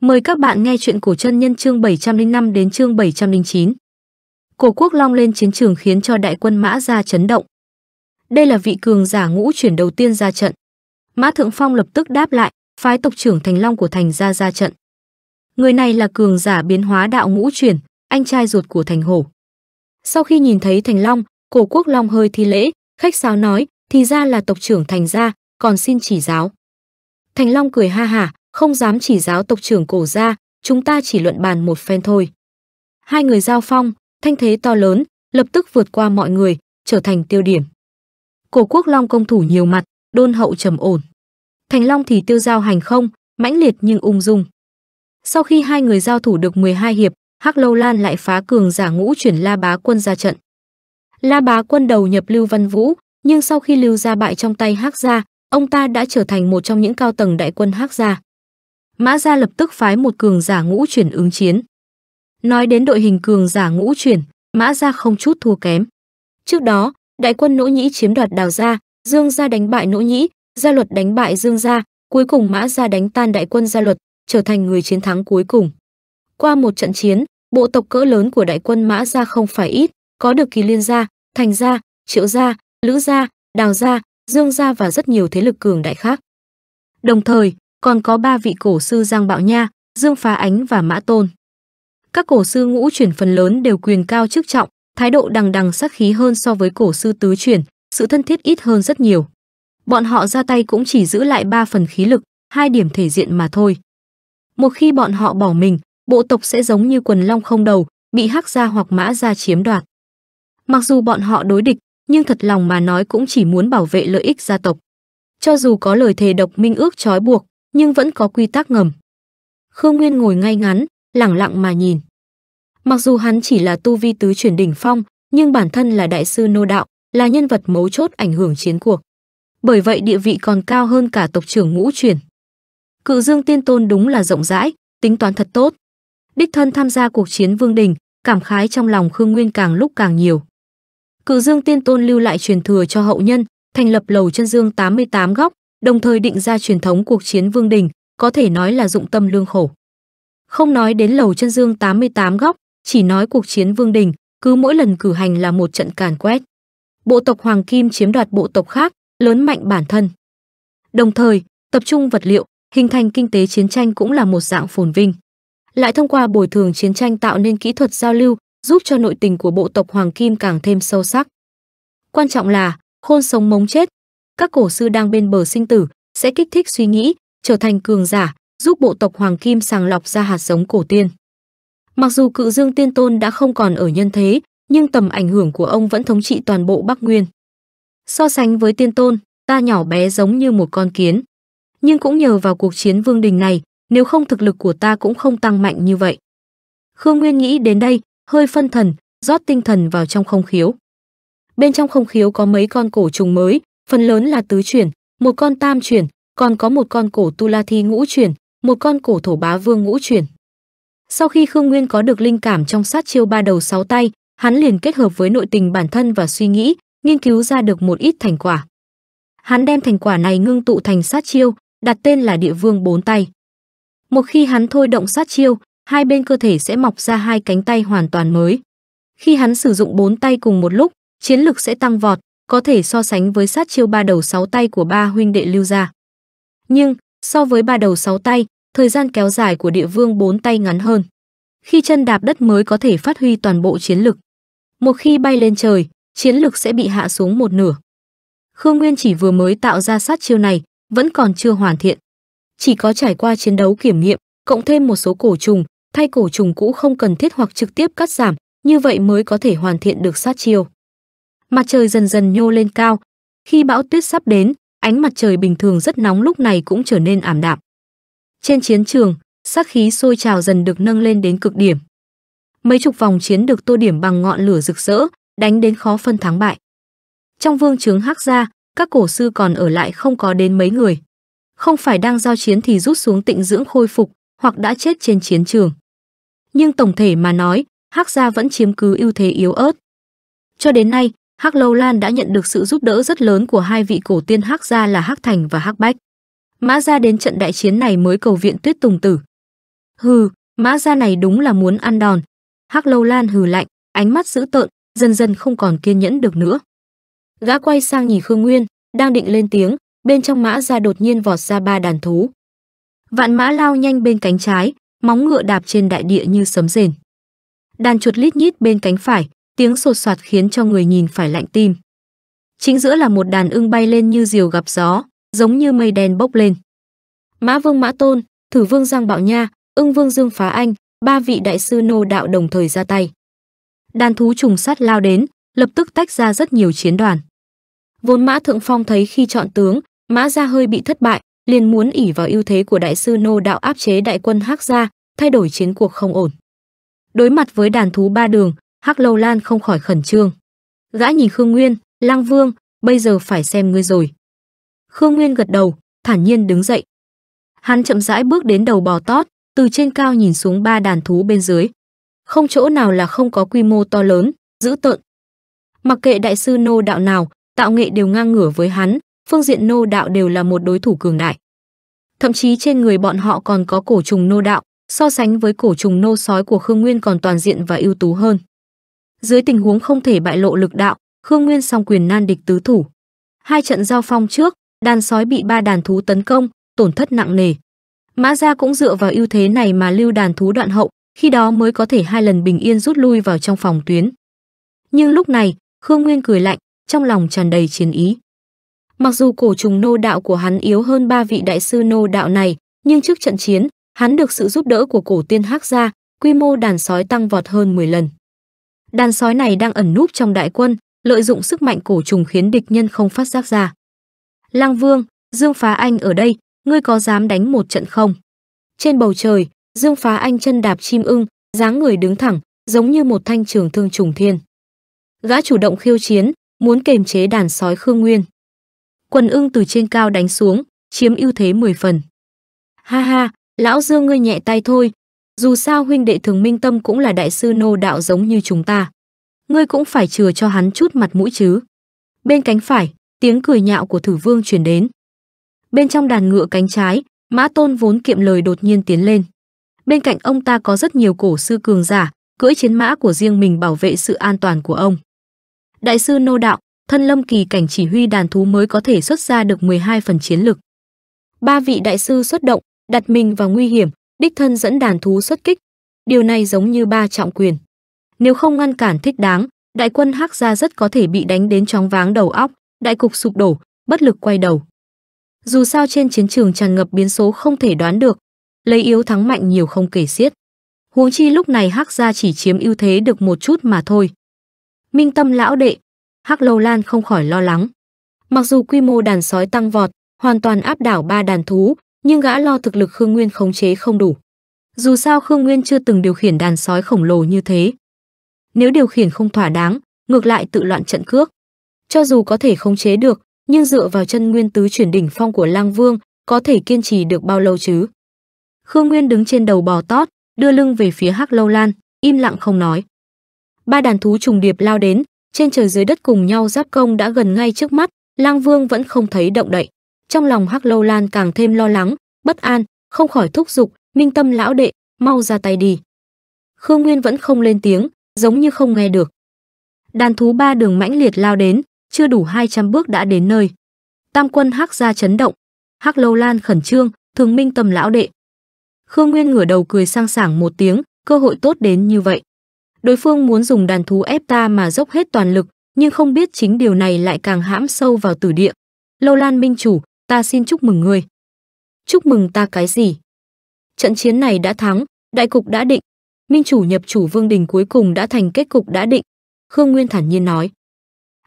Mời các bạn nghe chuyện cổ chân nhân chương 705 đến chương 709. Cổ quốc long lên chiến trường khiến cho đại quân mã ra chấn động. Đây là vị cường giả ngũ chuyển đầu tiên ra trận. Mã Thượng Phong lập tức đáp lại, phái tộc trưởng Thành Long của Thành ra ra trận. Người này là cường giả biến hóa đạo ngũ chuyển, anh trai ruột của Thành Hổ. Sau khi nhìn thấy Thành Long, cổ quốc Long hơi thi lễ, khách sáo nói, thì ra là tộc trưởng Thành gia, còn xin chỉ giáo. Thành Long cười ha hả, không dám chỉ giáo tộc trưởng cổ ra, chúng ta chỉ luận bàn một phen thôi. Hai người giao phong, thanh thế to lớn, lập tức vượt qua mọi người, trở thành tiêu điểm. Cổ quốc long công thủ nhiều mặt, đôn hậu trầm ổn. Thành long thì tiêu giao hành không, mãnh liệt nhưng ung dung. Sau khi hai người giao thủ được 12 hiệp, Hắc Lâu Lan lại phá cường giả ngũ chuyển La Bá Quân ra trận. La Bá Quân đầu nhập Lưu Văn Vũ, nhưng sau khi Lưu gia bại trong tay Hắc gia, ông ta đã trở thành một trong những cao tầng đại quân Hắc gia. Mã Gia lập tức phái một cường giả ngũ chuyển ứng chiến. Nói đến đội hình cường giả ngũ chuyển, Mã Gia không chút thua kém. Trước đó, đại quân Nỗ Nhĩ chiếm đoạt Đào Gia, Dương Gia đánh bại Nỗ Nhĩ, Gia Luật đánh bại Dương Gia, cuối cùng Mã Gia đánh tan đại quân Gia Luật, trở thành người chiến thắng cuối cùng. Qua một trận chiến, bộ tộc cỡ lớn của đại quân Mã Gia không phải ít, có được Kỳ Liên Gia, Thành Gia, Triệu Gia, Lữ Gia, Đào Gia, Dương Gia và rất nhiều thế lực cường đại khác. Đồng thời, còn có ba vị cổ sư Giang Bạo Nha, Dương Phá Ánh và Mã Tôn. Các cổ sư ngũ chuyển phần lớn đều quyền cao chức trọng, thái độ đằng đằng sắc khí hơn so với cổ sư tứ chuyển, sự thân thiết ít hơn rất nhiều. Bọn họ ra tay cũng chỉ giữ lại ba phần khí lực, hai điểm thể diện mà thôi. Một khi bọn họ bỏ mình, bộ tộc sẽ giống như quần long không đầu, bị hắc gia hoặc mã gia chiếm đoạt. Mặc dù bọn họ đối địch, nhưng thật lòng mà nói cũng chỉ muốn bảo vệ lợi ích gia tộc. Cho dù có lời thề độc minh ước trói buộc, nhưng vẫn có quy tắc ngầm. Khương Nguyên ngồi ngay ngắn, lặng lặng mà nhìn. Mặc dù hắn chỉ là tu vi tứ chuyển đỉnh phong, nhưng bản thân là đại sư nô đạo, là nhân vật mấu chốt ảnh hưởng chiến cuộc. Bởi vậy địa vị còn cao hơn cả tộc trưởng ngũ chuyển. Cự Dương Tiên Tôn đúng là rộng rãi, tính toán thật tốt. Đích thân tham gia cuộc chiến Vương Đình, cảm khái trong lòng Khương Nguyên càng lúc càng nhiều. Cự Dương Tiên Tôn lưu lại truyền thừa cho hậu nhân, thành lập lầu chân dương 88 góc, đồng thời định ra truyền thống cuộc chiến vương đình, có thể nói là dụng tâm lương khổ. Không nói đến lầu chân dương 88 góc, chỉ nói cuộc chiến vương đình, cứ mỗi lần cử hành là một trận càn quét. Bộ tộc Hoàng Kim chiếm đoạt bộ tộc khác, lớn mạnh bản thân. Đồng thời, tập trung vật liệu, hình thành kinh tế chiến tranh cũng là một dạng phồn vinh. Lại thông qua bồi thường chiến tranh tạo nên kỹ thuật giao lưu, giúp cho nội tình của bộ tộc Hoàng Kim càng thêm sâu sắc. Quan trọng là, khôn sống mống chết, các cổ sư đang bên bờ sinh tử sẽ kích thích suy nghĩ, trở thành cường giả, giúp bộ tộc Hoàng Kim sàng lọc ra hạt giống cổ tiên. Mặc dù Cự Dương Tiên Tôn đã không còn ở nhân thế, nhưng tầm ảnh hưởng của ông vẫn thống trị toàn bộ Bắc Nguyên. So sánh với Tiên Tôn, ta nhỏ bé giống như một con kiến. Nhưng cũng nhờ vào cuộc chiến vương đình này, nếu không thực lực của ta cũng không tăng mạnh như vậy. Khương Nguyên nghĩ đến đây, hơi phân thần, rót tinh thần vào trong không khiếu. Bên trong không khiếu có mấy con cổ trùng mới, phần lớn là tứ chuyển, một con tam chuyển, còn có một con cổ tu la thi ngũ chuyển, một con cổ thổ bá vương ngũ chuyển. Sau khi Khương Nguyên có được linh cảm trong sát chiêu ba đầu sáu tay, hắn liền kết hợp với nội tình bản thân và suy nghĩ, nghiên cứu ra được một ít thành quả. Hắn đem thành quả này ngưng tụ thành sát chiêu, đặt tên là Địa Vương bốn tay. Một khi hắn thôi động sát chiêu, hai bên cơ thể sẽ mọc ra hai cánh tay hoàn toàn mới. Khi hắn sử dụng bốn tay cùng một lúc, chiến lực sẽ tăng vọt, có thể so sánh với sát chiêu ba đầu sáu tay của ba huynh đệ lưu gia. Nhưng, so với ba đầu sáu tay, thời gian kéo dài của địa vương bốn tay ngắn hơn. Khi chân đạp đất mới có thể phát huy toàn bộ chiến lực. Một khi bay lên trời, chiến lực sẽ bị hạ xuống một nửa. Khương Nguyên chỉ vừa mới tạo ra sát chiêu này, vẫn còn chưa hoàn thiện. Chỉ có trải qua chiến đấu kiểm nghiệm, cộng thêm một số cổ trùng, thay cổ trùng cũ không cần thiết hoặc trực tiếp cắt giảm, như vậy mới có thể hoàn thiện được sát chiêu mặt trời dần dần nhô lên cao. Khi bão tuyết sắp đến, ánh mặt trời bình thường rất nóng lúc này cũng trở nên ảm đạm. Trên chiến trường, sát khí sôi trào dần được nâng lên đến cực điểm. Mấy chục vòng chiến được tô điểm bằng ngọn lửa rực rỡ, đánh đến khó phân thắng bại. Trong vương trướng Hắc gia, các cổ sư còn ở lại không có đến mấy người. Không phải đang giao chiến thì rút xuống tịnh dưỡng khôi phục, hoặc đã chết trên chiến trường. Nhưng tổng thể mà nói, Hắc gia vẫn chiếm cứ ưu thế yếu ớt. Cho đến nay, Hắc Lâu Lan đã nhận được sự giúp đỡ rất lớn của hai vị cổ tiên Hắc gia là Hắc Thành và Hắc Bách. Mã gia đến trận đại chiến này mới cầu viện Tuyết Tùng Tử. Hừ, Mã gia này đúng là muốn ăn đòn. Hắc Lâu Lan hừ lạnh, ánh mắt dữ tợn, dần dần không còn kiên nhẫn được nữa. Gã quay sang nhìn Khương Nguyên, đang định lên tiếng, bên trong mã gia đột nhiên vọt ra ba đàn thú. Vạn mã lao nhanh bên cánh trái, móng ngựa đạp trên đại địa như sấm rền. Đàn chuột lít nhít bên cánh phải, tiếng sột soạt khiến cho người nhìn phải lạnh tim. Chính giữa là một đàn ưng bay lên như diều gặp gió, giống như mây đen bốc lên. Mã Vương Mã Tôn, Thử Vương Giang Bạo Nha, Ưng Vương Dương Phá Anh, ba vị đại sư nô đạo đồng thời ra tay. Đàn thú trùng sát lao đến, lập tức tách ra rất nhiều chiến đoàn. Vốn Mã Thượng Phong thấy khi chọn tướng, Mã gia hơi bị thất bại, liền muốn ỉ vào ưu thế của đại sư nô đạo áp chế đại quân Hắc gia, thay đổi chiến cuộc không ổn. Đối mặt với đàn thú ba đường, Hắc Lâu Lan không khỏi khẩn trương. Gã nhìn Khương Nguyên, Lang Vương, bây giờ phải xem ngươi rồi. Khương Nguyên gật đầu, thản nhiên đứng dậy. Hắn chậm rãi bước đến đầu bò tót, từ trên cao nhìn xuống ba đàn thú bên dưới. Không chỗ nào là không có quy mô to lớn, dữ tợn. Mặc kệ đại sư nô đạo nào, tạo nghệ đều ngang ngửa với hắn, phương diện nô đạo đều là một đối thủ cường đại. Thậm chí trên người bọn họ còn có cổ trùng nô đạo, so sánh với cổ trùng nô sói của Khương Nguyên còn toàn diện và ưu tú hơn. Dưới tình huống không thể bại lộ lực đạo, Khương Nguyên song quyền nan địch tứ thủ. Hai trận giao phong trước, đàn sói bị ba đàn thú tấn công, tổn thất nặng nề. Mã Gia cũng dựa vào ưu thế này mà lưu đàn thú đoạn hậu, khi đó mới có thể hai lần bình yên rút lui vào trong phòng tuyến. Nhưng lúc này, Khương Nguyên cười lạnh, trong lòng tràn đầy chiến ý. Mặc dù cổ trùng nô đạo của hắn yếu hơn ba vị đại sư nô đạo này, nhưng trước trận chiến, hắn được sự giúp đỡ của cổ tiên hắc gia, quy mô đàn sói tăng vọt hơn 10 lần. Đàn sói này đang ẩn núp trong đại quân, lợi dụng sức mạnh cổ trùng khiến địch nhân không phát giác ra. Lang Vương, Dương Phá Anh ở đây, ngươi có dám đánh một trận không? Trên bầu trời, Dương Phá Anh chân đạp chim ưng, dáng người đứng thẳng, giống như một thanh trường thương trùng thiên. Gã chủ động khiêu chiến, muốn kềm chế đàn sói Khương Nguyên. Quần ưng từ trên cao đánh xuống, chiếm ưu thế 10 phần. Ha ha, lão Dương ngươi nhẹ tay thôi, dù sao huynh đệ Thường Minh Tâm cũng là đại sư nô đạo giống như chúng ta. Ngươi cũng phải chừa cho hắn chút mặt mũi chứ. Bên cánh phải, tiếng cười nhạo của thử vương chuyển đến. Bên trong đàn ngựa cánh trái, mã tôn vốn kiệm lời đột nhiên tiến lên. Bên cạnh ông ta có rất nhiều cổ sư cường giả, cưỡi chiến mã của riêng mình bảo vệ sự an toàn của ông. Đại sư nô đạo, thân lâm kỳ cảnh chỉ huy đàn thú mới có thể xuất ra được 12 phần chiến lực. Ba vị đại sư xuất động, đặt mình vào nguy hiểm, đích thân dẫn đàn thú xuất kích. Điều này giống như ba trọng quyền. Nếu không ngăn cản thích đáng, đại quân Hắc gia rất có thể bị đánh đến chóng váng đầu óc, đại cục sụp đổ, bất lực quay đầu. Dù sao trên chiến trường tràn ngập biến số không thể đoán được, lấy yếu thắng mạnh nhiều không kể xiết. Huống chi lúc này Hắc gia chỉ chiếm ưu thế được một chút mà thôi. Minh Tâm lão đệ, Hắc Lâu Lan không khỏi lo lắng. Mặc dù quy mô đàn sói tăng vọt, hoàn toàn áp đảo ba đàn thú, nhưng gã lo thực lực Khương Nguyên khống chế không đủ. Dù sao Khương Nguyên chưa từng điều khiển đàn sói khổng lồ như thế. Nếu điều khiển không thỏa đáng, ngược lại tự loạn trận cước. Cho dù có thể khống chế được, nhưng dựa vào chân nguyên tứ chuyển đỉnh phong của Lang Vương, có thể kiên trì được bao lâu chứ? Khương Nguyên đứng trên đầu bò tót, đưa lưng về phía Hắc Lâu Lan, im lặng không nói. Ba đàn thú trùng điệp lao đến, trên trời dưới đất cùng nhau giáp công đã gần ngay trước mắt, Lang Vương vẫn không thấy động đậy trong lòng hắc lâu lan càng thêm lo lắng bất an không khỏi thúc giục minh tâm lão đệ mau ra tay đi khương nguyên vẫn không lên tiếng giống như không nghe được đàn thú ba đường mãnh liệt lao đến chưa đủ 200 bước đã đến nơi tam quân hắc ra chấn động hắc lâu lan khẩn trương thường minh tâm lão đệ khương nguyên ngửa đầu cười sang sảng một tiếng cơ hội tốt đến như vậy đối phương muốn dùng đàn thú ép ta mà dốc hết toàn lực nhưng không biết chính điều này lại càng hãm sâu vào tử địa lâu lan minh chủ ta xin chúc mừng ngươi. Chúc mừng ta cái gì? Trận chiến này đã thắng, đại cục đã định, minh chủ nhập chủ vương đình cuối cùng đã thành kết cục đã định, Khương Nguyên thản nhiên nói.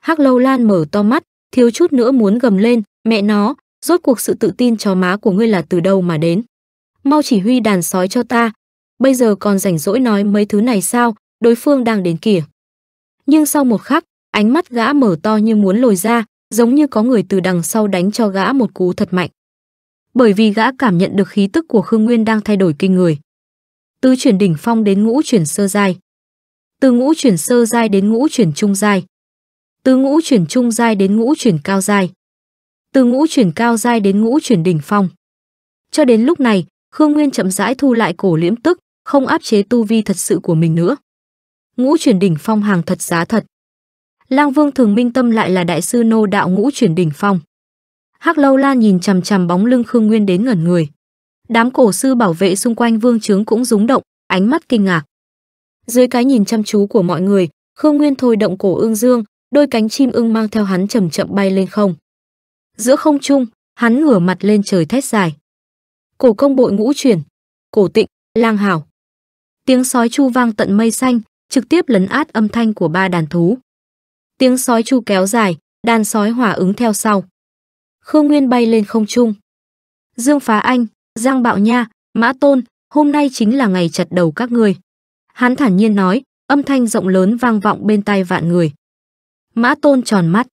Hắc Lâu Lan mở to mắt, thiếu chút nữa muốn gầm lên, mẹ nó, rốt cuộc sự tự tin chó má của ngươi là từ đâu mà đến? Mau chỉ huy đàn sói cho ta, bây giờ còn rảnh rỗi nói mấy thứ này sao, đối phương đang đến kìa. Nhưng sau một khắc, ánh mắt gã mở to như muốn lồi ra, giống như có người từ đằng sau đánh cho gã một cú thật mạnh. Bởi vì gã cảm nhận được khí tức của Khương Nguyên đang thay đổi kinh người. Từ chuyển đỉnh phong đến ngũ chuyển sơ giai. Từ ngũ chuyển sơ giai đến ngũ chuyển trung giai. Từ ngũ chuyển trung giai đến ngũ chuyển cao giai. Từ ngũ chuyển cao giai đến ngũ chuyển đỉnh phong. Cho đến lúc này, Khương Nguyên chậm rãi thu lại cổ liễm tức, không áp chế tu vi thật sự của mình nữa. Ngũ chuyển đỉnh phong hàng thật giá thật. Lang Vương Thường Minh Tâm lại là đại sư nô đạo ngũ chuyển đỉnh phong. Hắc Lâu La nhìn chằm chằm bóng lưng Khương Nguyên đến ngẩn người. Đám cổ sư bảo vệ xung quanh vương trướng cũng rúng động, ánh mắt kinh ngạc. Dưới cái nhìn chăm chú của mọi người, Khương Nguyên thôi động cổ ương dương, đôi cánh chim ưng mang theo hắn chậm chậm bay lên không. Giữa không trung, hắn ngửa mặt lên trời thét dài. Cổ công bội ngũ chuyển, cổ tịnh, lang hảo. Tiếng sói chu vang tận mây xanh, trực tiếp lấn át âm thanh của ba đàn thú tiếng sói chu kéo dài, đàn sói hỏa ứng theo sau. Khương Nguyên bay lên không trung. Dương Phá Anh, Giang Bạo Nha, Mã Tôn, hôm nay chính là ngày chặt đầu các người. Hắn thản nhiên nói, âm thanh rộng lớn vang vọng bên tai vạn người. Mã Tôn tròn mắt.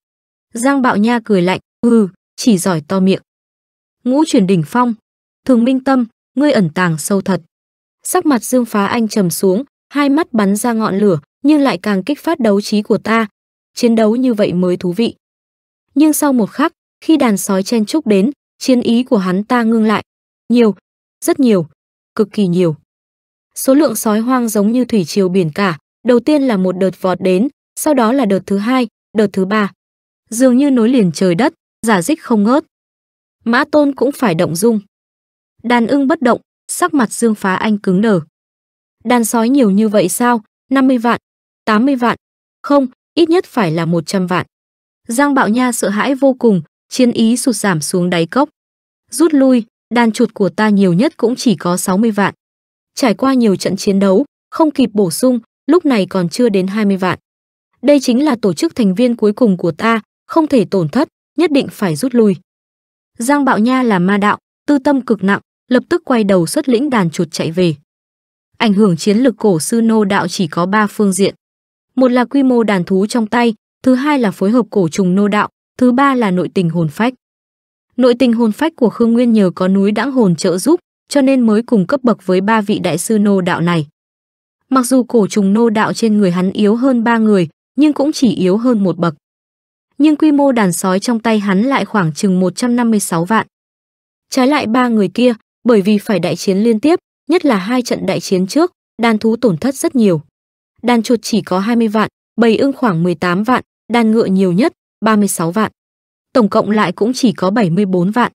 Giang Bạo Nha cười lạnh, hừ, chỉ giỏi to miệng. Ngũ chuyển đỉnh phong. Thường Minh Tâm, ngươi ẩn tàng sâu thật. Sắc mặt Dương Phá Anh trầm xuống, hai mắt bắn ra ngọn lửa, nhưng lại càng kích phát đấu trí của ta, chiến đấu như vậy mới thú vị. Nhưng sau một khắc, khi đàn sói chen chúc đến, chiến ý của hắn ta ngưng lại. Nhiều, rất nhiều, cực kỳ nhiều. Số lượng sói hoang giống như thủy triều biển cả, đầu tiên là một đợt vọt đến, sau đó là đợt thứ hai, đợt thứ ba. Dường như nối liền trời đất, giả dích không ngớt. Mã Tôn cũng phải động dung. Đàn ưng bất động, sắc mặt Dương Phá Anh cứng đờ. Đàn sói nhiều như vậy sao? 50 vạn, 80 vạn. Không, ít nhất phải là 100 vạn. Giang Bạo Nha sợ hãi vô cùng, chiến ý sụt giảm xuống đáy cốc. Rút lui, đàn chuột của ta nhiều nhất cũng chỉ có 60 vạn. Trải qua nhiều trận chiến đấu, không kịp bổ sung, lúc này còn chưa đến 20 vạn. Đây chính là tổ chức thành viên cuối cùng của ta, không thể tổn thất, nhất định phải rút lui. Giang Bạo Nha là ma đạo, tư tâm cực nặng, lập tức quay đầu xuất lĩnh đàn chuột chạy về. Ảnh hưởng chiến lực cổ sư nô đạo chỉ có 3 phương diện một là quy mô đàn thú trong tay, thứ hai là phối hợp cổ trùng nô đạo, thứ ba là nội tình hồn phách. Nội tình hồn phách của Khương Nguyên nhờ có núi đãng hồn trợ giúp, cho nên mới cùng cấp bậc với ba vị đại sư nô đạo này. Mặc dù cổ trùng nô đạo trên người hắn yếu hơn ba người, nhưng cũng chỉ yếu hơn một bậc. Nhưng quy mô đàn sói trong tay hắn lại khoảng chừng 156 vạn. Trái lại ba người kia, bởi vì phải đại chiến liên tiếp, nhất là hai trận đại chiến trước, đàn thú tổn thất rất nhiều đàn chuột chỉ có 20 vạn, bầy ưng khoảng 18 vạn, đàn ngựa nhiều nhất 36 vạn. Tổng cộng lại cũng chỉ có 74 vạn.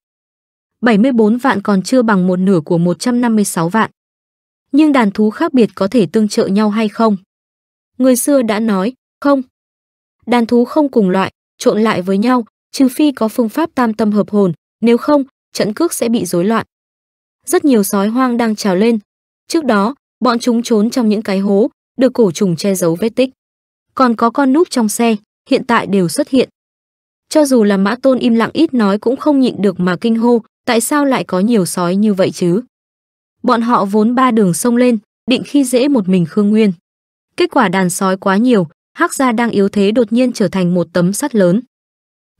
74 vạn còn chưa bằng một nửa của 156 vạn. Nhưng đàn thú khác biệt có thể tương trợ nhau hay không? Người xưa đã nói, không. Đàn thú không cùng loại, trộn lại với nhau, trừ phi có phương pháp tam tâm hợp hồn, nếu không, trận cước sẽ bị rối loạn. Rất nhiều sói hoang đang trào lên. Trước đó, bọn chúng trốn trong những cái hố, được cổ trùng che giấu vết tích. Còn có con núp trong xe, hiện tại đều xuất hiện. Cho dù là Mã Tôn im lặng ít nói cũng không nhịn được mà kinh hô, tại sao lại có nhiều sói như vậy chứ? Bọn họ vốn ba đường sông lên, định khi dễ một mình Khương Nguyên. Kết quả đàn sói quá nhiều, Hắc gia đang yếu thế đột nhiên trở thành một tấm sắt lớn.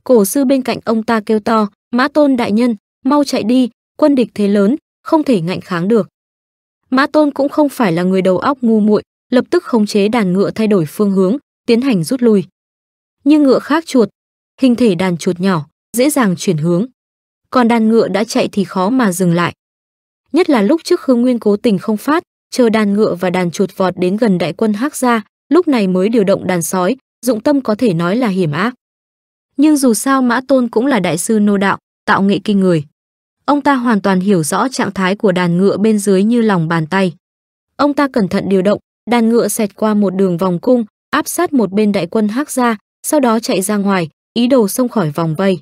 Cổ sư bên cạnh ông ta kêu to, Mã Tôn đại nhân, mau chạy đi, quân địch thế lớn, không thể ngạnh kháng được. Mã Tôn cũng không phải là người đầu óc ngu muội, lập tức khống chế đàn ngựa thay đổi phương hướng, tiến hành rút lui. Nhưng ngựa khác chuột, hình thể đàn chuột nhỏ, dễ dàng chuyển hướng. Còn đàn ngựa đã chạy thì khó mà dừng lại. Nhất là lúc trước Khương Nguyên cố tình không phát, chờ đàn ngựa và đàn chuột vọt đến gần đại quân Hắc gia, lúc này mới điều động đàn sói, dụng tâm có thể nói là hiểm ác. Nhưng dù sao Mã Tôn cũng là đại sư nô đạo, tạo nghệ kinh người. Ông ta hoàn toàn hiểu rõ trạng thái của đàn ngựa bên dưới như lòng bàn tay. Ông ta cẩn thận điều động, đàn ngựa xẹt qua một đường vòng cung, áp sát một bên đại quân Hắc gia, sau đó chạy ra ngoài, ý đồ xông khỏi vòng vây.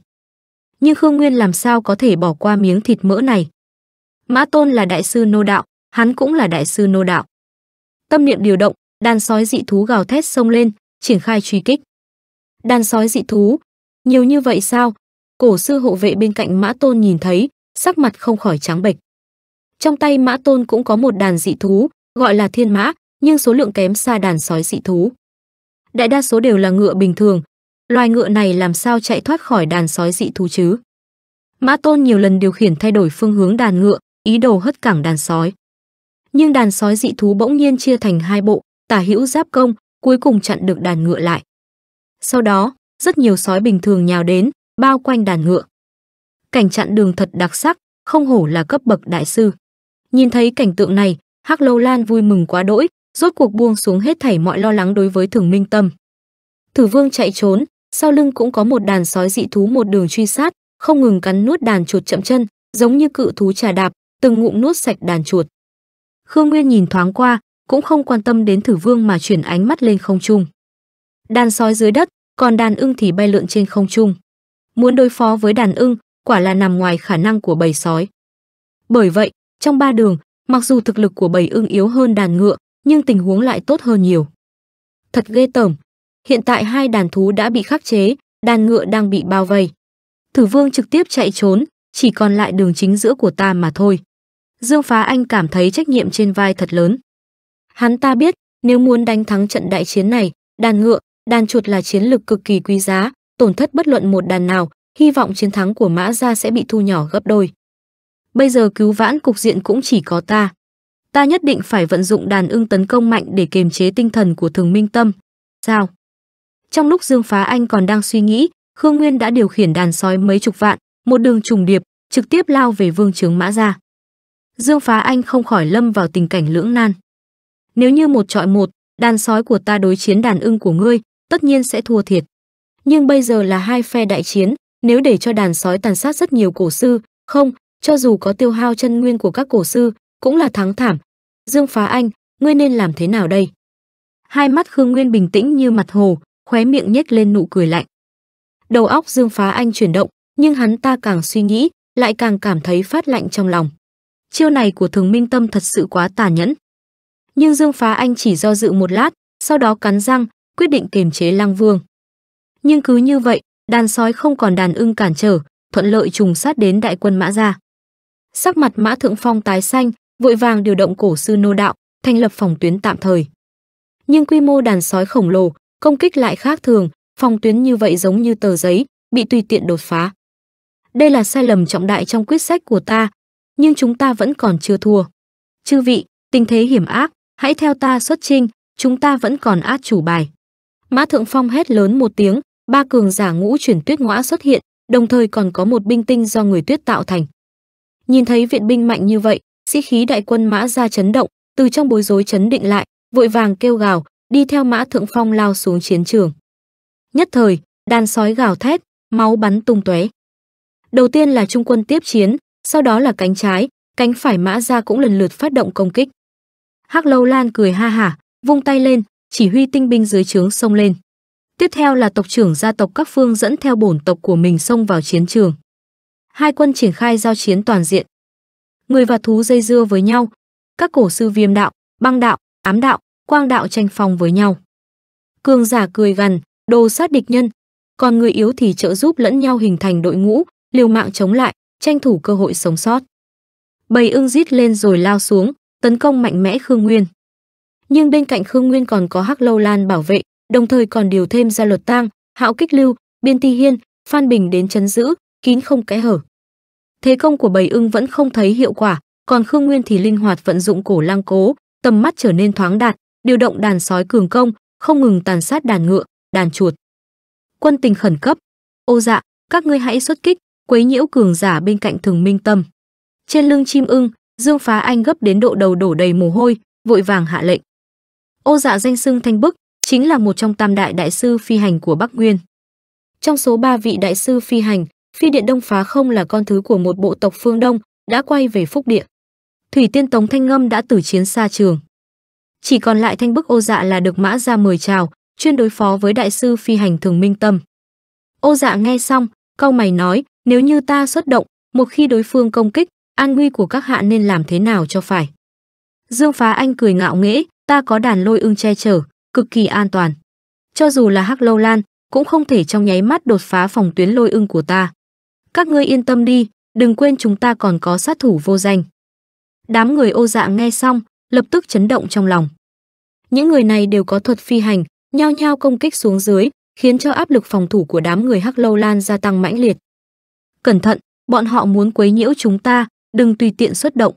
Nhưng Khương Nguyên làm sao có thể bỏ qua miếng thịt mỡ này? Mã Tôn là đại sư nô đạo, hắn cũng là đại sư nô đạo. Tâm niệm điều động, đàn sói dị thú gào thét xông lên, triển khai truy kích. Đàn sói dị thú, nhiều như vậy sao? Cổ sư hộ vệ bên cạnh Mã Tôn nhìn thấy, sắc mặt không khỏi trắng bệch. Trong tay Mã Tôn cũng có một đàn dị thú, gọi là Thiên Mã, nhưng số lượng kém xa đàn sói dị thú. Đại đa số đều là ngựa bình thường, loài ngựa này làm sao chạy thoát khỏi đàn sói dị thú chứ? Mã Tôn nhiều lần điều khiển thay đổi phương hướng đàn ngựa, ý đồ hất cẳng đàn sói. Nhưng đàn sói dị thú bỗng nhiên chia thành hai bộ, tả hữu giáp công, cuối cùng chặn được đàn ngựa lại. Sau đó, rất nhiều sói bình thường nhào đến, bao quanh đàn ngựa. Cảnh chặn đường thật đặc sắc, không hổ là cấp bậc đại sư. Nhìn thấy cảnh tượng này, Hắc Lâu Lan vui mừng quá đỗi, rốt cuộc buông xuống hết thảy mọi lo lắng đối với Thường Minh Tâm. Thử Vương chạy trốn, sau lưng cũng có một đàn sói dị thú một đường truy sát, không ngừng cắn nuốt đàn chuột chậm chân, giống như cự thú trà đạp, từng ngụm nuốt sạch đàn chuột. Khương Nguyên nhìn thoáng qua, cũng không quan tâm đến Thử Vương mà chuyển ánh mắt lên không trung. Đàn sói dưới đất, còn đàn ưng thì bay lượn trên không trung. Muốn đối phó với đàn ưng, quả là nằm ngoài khả năng của bầy sói. Bởi vậy, trong ba đường, mặc dù thực lực của bầy ưng yếu hơn đàn ngựa, nhưng tình huống lại tốt hơn nhiều. Thật ghê tởm, hiện tại hai đàn thú đã bị khắc chế, đàn ngựa đang bị bao vây. Thử Vương trực tiếp chạy trốn, chỉ còn lại đường chính giữa của ta mà thôi. Dương Phá Anh cảm thấy trách nhiệm trên vai thật lớn. Hắn ta biết, nếu muốn đánh thắng trận đại chiến này, đàn ngựa, đàn chuột là chiến lực cực kỳ quý giá, tổn thất bất luận một đàn nào, hy vọng chiến thắng của Mã Gia sẽ bị thu nhỏ gấp đôi. Bây giờ cứu vãn cục diện cũng chỉ có ta ta nhất định phải vận dụng đàn ưng tấn công mạnh để kiềm chế tinh thần của Thường Minh Tâm. Sao? Trong lúc Dương Phá Anh còn đang suy nghĩ, Khương Nguyên đã điều khiển đàn sói mấy chục vạn, một đường trùng điệp, trực tiếp lao về Vương Trướng Mã ra. Dương Phá Anh không khỏi lâm vào tình cảnh lưỡng nan. Nếu như một trọi một, đàn sói của ta đối chiến đàn ưng của ngươi, tất nhiên sẽ thua thiệt. Nhưng bây giờ là hai phe đại chiến, nếu để cho đàn sói tàn sát rất nhiều cổ sư, không, cho dù có tiêu hao chân nguyên của các cổ sư, cũng là thắng thảm. Dương Phá Anh, ngươi nên làm thế nào đây? Hai mắt Khương Nguyên bình tĩnh như mặt hồ, khóe miệng nhếch lên nụ cười lạnh. Đầu óc Dương Phá Anh chuyển động, nhưng hắn ta càng suy nghĩ, lại càng cảm thấy phát lạnh trong lòng. Chiêu này của Thường Minh Tâm thật sự quá tàn nhẫn. Nhưng Dương Phá Anh chỉ do dự một lát, sau đó cắn răng, quyết định kiềm chế Lăng Vương. Nhưng cứ như vậy, đàn sói không còn đàn ưng cản trở, thuận lợi trùng sát đến đại quân Mã gia. Sắc mặt Mã Thượng Phong tái xanh, vội vàng điều động cổ sư nô đạo, thành lập phòng tuyến tạm thời. Nhưng quy mô đàn sói khổng lồ, công kích lại khác thường, phòng tuyến như vậy giống như tờ giấy, bị tùy tiện đột phá. Đây là sai lầm trọng đại trong quyết sách của ta, nhưng chúng ta vẫn còn chưa thua. Chư vị, tình thế hiểm ác, hãy theo ta xuất chinh, chúng ta vẫn còn át chủ bài. Mã Thượng Phong hét lớn một tiếng, ba cường giả ngũ chuyển tuyết ngõa xuất hiện, đồng thời còn có một binh tinh do người tuyết tạo thành. Nhìn thấy viện binh mạnh như vậy, sĩ khí đại quân mã ra chấn động, từ trong bối rối chấn định lại, vội vàng kêu gào, đi theo mã thượng phong lao xuống chiến trường. Nhất thời, đàn sói gào thét, máu bắn tung tóe. Đầu tiên là trung quân tiếp chiến, sau đó là cánh trái, cánh phải mã ra cũng lần lượt phát động công kích. Hắc Lâu Lan cười ha hả, vung tay lên, chỉ huy tinh binh dưới trướng xông lên. Tiếp theo là tộc trưởng gia tộc các phương dẫn theo bổn tộc của mình xông vào chiến trường. Hai quân triển khai giao chiến toàn diện, người và thú dây dưa với nhau. Các cổ sư viêm đạo, băng đạo, ám đạo, quang đạo tranh phong với nhau. Cường giả cười gằn, đồ sát địch nhân, còn người yếu thì trợ giúp lẫn nhau hình thành đội ngũ, liều mạng chống lại, tranh thủ cơ hội sống sót. Bầy ưng rít lên rồi lao xuống, tấn công mạnh mẽ Khương Nguyên. Nhưng bên cạnh Khương Nguyên còn có Hắc Lâu Lan bảo vệ, đồng thời còn điều thêm ra luật tang, Hạo Kích Lưu, Biên Ti Hiên, Phan Bình đến chấn giữ, kín không kẽ hở thế công của bầy ưng vẫn không thấy hiệu quả, còn Khương Nguyên thì linh hoạt vận dụng cổ lăng cố, tầm mắt trở nên thoáng đạt, điều động đàn sói cường công, không ngừng tàn sát đàn ngựa, đàn chuột. Quân tình khẩn cấp, ô dạ, các ngươi hãy xuất kích, quấy nhiễu cường giả bên cạnh Thường Minh Tâm. Trên lưng chim ưng, Dương Phá Anh gấp đến độ đầu đổ đầy mồ hôi, vội vàng hạ lệnh. Ô dạ danh xưng Thanh Bức, chính là một trong tam đại đại sư phi hành của Bắc Nguyên. Trong số ba vị đại sư phi hành, Phi điện Đông Phá Không là con thứ của một bộ tộc phương Đông, đã quay về Phúc Địa. Thủy Tiên Tống Thanh Ngâm đã tử chiến xa trường. Chỉ còn lại Thanh Bức Ô Dạ là được mã gia mời chào, chuyên đối phó với đại sư phi hành Thường Minh Tâm. Ô Dạ nghe xong, câu mày nói, nếu như ta xuất động, một khi đối phương công kích, an nguy của các hạ nên làm thế nào cho phải. Dương Phá Anh cười ngạo nghễ, ta có đàn lôi ưng che chở, cực kỳ an toàn. Cho dù là Hắc Lâu Lan, cũng không thể trong nháy mắt đột phá phòng tuyến lôi ưng của ta các ngươi yên tâm đi, đừng quên chúng ta còn có sát thủ vô danh. Đám người ô dạ nghe xong, lập tức chấn động trong lòng. Những người này đều có thuật phi hành, nhao nhao công kích xuống dưới, khiến cho áp lực phòng thủ của đám người Hắc Lâu Lan gia tăng mãnh liệt. Cẩn thận, bọn họ muốn quấy nhiễu chúng ta, đừng tùy tiện xuất động.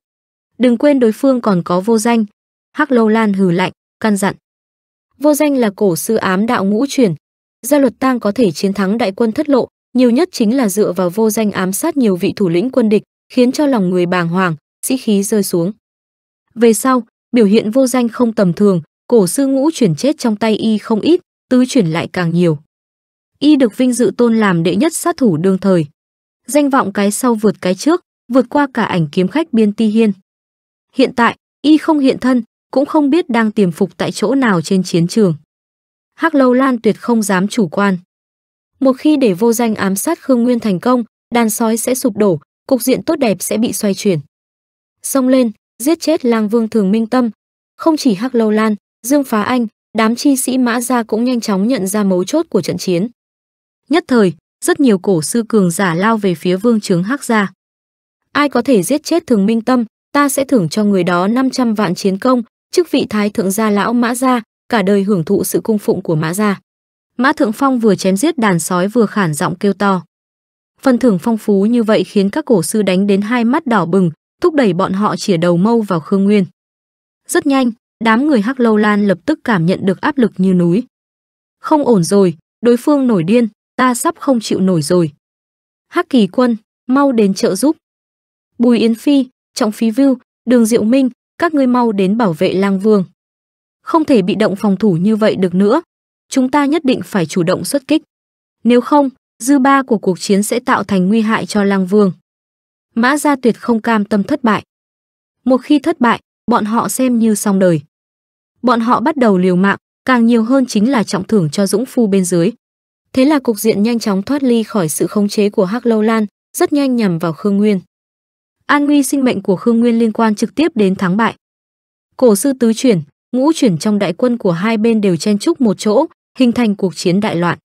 Đừng quên đối phương còn có vô danh. Hắc Lâu Lan hừ lạnh, căn dặn. Vô danh là cổ sư ám đạo ngũ truyền, gia luật tang có thể chiến thắng đại quân thất lộ, nhiều nhất chính là dựa vào vô danh ám sát nhiều vị thủ lĩnh quân địch, khiến cho lòng người bàng hoàng, sĩ khí rơi xuống. Về sau, biểu hiện vô danh không tầm thường, cổ sư ngũ chuyển chết trong tay y không ít, tứ chuyển lại càng nhiều. Y được vinh dự tôn làm đệ nhất sát thủ đương thời. Danh vọng cái sau vượt cái trước, vượt qua cả ảnh kiếm khách Biên Ti Hiên. Hiện tại, y không hiện thân, cũng không biết đang tiềm phục tại chỗ nào trên chiến trường. Hắc Lâu Lan tuyệt không dám chủ quan. Một khi để vô danh ám sát Khương Nguyên thành công, đàn sói sẽ sụp đổ, cục diện tốt đẹp sẽ bị xoay chuyển. Xông lên, giết chết lang vương thường minh tâm. Không chỉ Hắc Lâu Lan, Dương Phá Anh, đám chi sĩ mã gia cũng nhanh chóng nhận ra mấu chốt của trận chiến. Nhất thời, rất nhiều cổ sư cường giả lao về phía vương trướng Hắc gia. Ai có thể giết chết thường minh tâm, ta sẽ thưởng cho người đó 500 vạn chiến công, chức vị thái thượng gia lão mã gia, cả đời hưởng thụ sự cung phụng của mã gia. Mã Thượng Phong vừa chém giết đàn sói vừa khản giọng kêu to. Phần thưởng phong phú như vậy khiến các cổ sư đánh đến hai mắt đỏ bừng, thúc đẩy bọn họ chỉa đầu mâu vào Khương Nguyên. Rất nhanh, đám người Hắc Lâu Lan lập tức cảm nhận được áp lực như núi. Không ổn rồi, đối phương nổi điên, ta sắp không chịu nổi rồi. Hắc Kỳ Quân, mau đến trợ giúp. Bùi Yến Phi, Trọng Phí Vưu, Đường Diệu Minh, các ngươi mau đến bảo vệ Lang Vương. Không thể bị động phòng thủ như vậy được nữa, chúng ta nhất định phải chủ động xuất kích. Nếu không, dư ba của cuộc chiến sẽ tạo thành nguy hại cho Lăng Vương. Mã Gia Tuyệt không cam tâm thất bại. Một khi thất bại, bọn họ xem như xong đời. Bọn họ bắt đầu liều mạng, càng nhiều hơn chính là trọng thưởng cho Dũng Phu bên dưới. Thế là cục diện nhanh chóng thoát ly khỏi sự khống chế của Hắc Lâu Lan, rất nhanh nhằm vào Khương Nguyên. An nguy sinh mệnh của Khương Nguyên liên quan trực tiếp đến thắng bại. Cổ sư tứ chuyển, ngũ chuyển trong đại quân của hai bên đều chen chúc một chỗ, hình thành cuộc chiến đại loạn.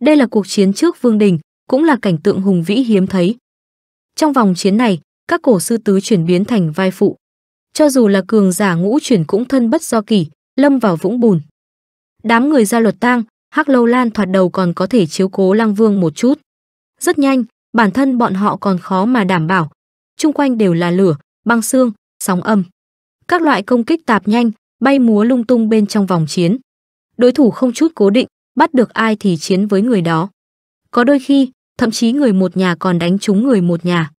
Đây là cuộc chiến trước Vương Đình, cũng là cảnh tượng hùng vĩ hiếm thấy. Trong vòng chiến này, các cổ sư tứ chuyển biến thành vai phụ. Cho dù là cường giả ngũ chuyển cũng thân bất do kỷ, lâm vào vũng bùn. Đám người ra luật tang, Hắc Lâu Lan thoạt đầu còn có thể chiếu cố Lăng Vương một chút. Rất nhanh, bản thân bọn họ còn khó mà đảm bảo. Trung quanh đều là lửa, băng xương, sóng âm. Các loại công kích tạp nhanh, bay múa lung tung bên trong vòng chiến đối thủ không chút cố định, bắt được ai thì chiến với người đó. Có đôi khi, thậm chí người một nhà còn đánh trúng người một nhà.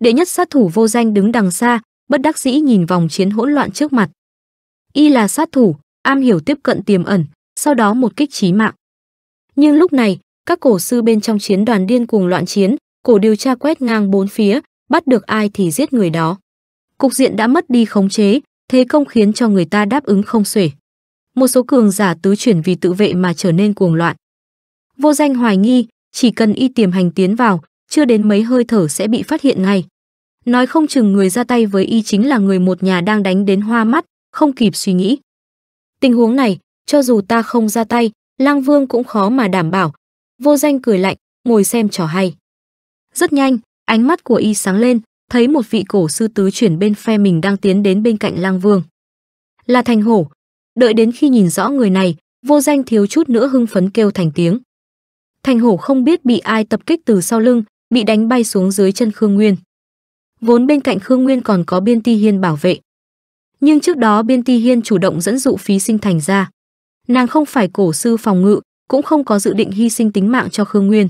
Đệ nhất sát thủ vô danh đứng đằng xa, bất đắc dĩ nhìn vòng chiến hỗn loạn trước mặt. Y là sát thủ, am hiểu tiếp cận tiềm ẩn, sau đó một kích trí mạng. Nhưng lúc này, các cổ sư bên trong chiến đoàn điên cuồng loạn chiến, cổ điều tra quét ngang bốn phía, bắt được ai thì giết người đó. Cục diện đã mất đi khống chế, thế công khiến cho người ta đáp ứng không xuể một số cường giả tứ chuyển vì tự vệ mà trở nên cuồng loạn. Vô danh hoài nghi, chỉ cần y tiềm hành tiến vào, chưa đến mấy hơi thở sẽ bị phát hiện ngay. Nói không chừng người ra tay với y chính là người một nhà đang đánh đến hoa mắt, không kịp suy nghĩ. Tình huống này, cho dù ta không ra tay, Lang Vương cũng khó mà đảm bảo. Vô danh cười lạnh, ngồi xem trò hay. Rất nhanh, ánh mắt của y sáng lên, thấy một vị cổ sư tứ chuyển bên phe mình đang tiến đến bên cạnh Lang Vương. Là Thành Hổ, đợi đến khi nhìn rõ người này, vô danh thiếu chút nữa hưng phấn kêu thành tiếng. Thành hổ không biết bị ai tập kích từ sau lưng, bị đánh bay xuống dưới chân Khương Nguyên. Vốn bên cạnh Khương Nguyên còn có Biên Ti Hiên bảo vệ. Nhưng trước đó Biên Ti Hiên chủ động dẫn dụ phí sinh thành ra. Nàng không phải cổ sư phòng ngự, cũng không có dự định hy sinh tính mạng cho Khương Nguyên.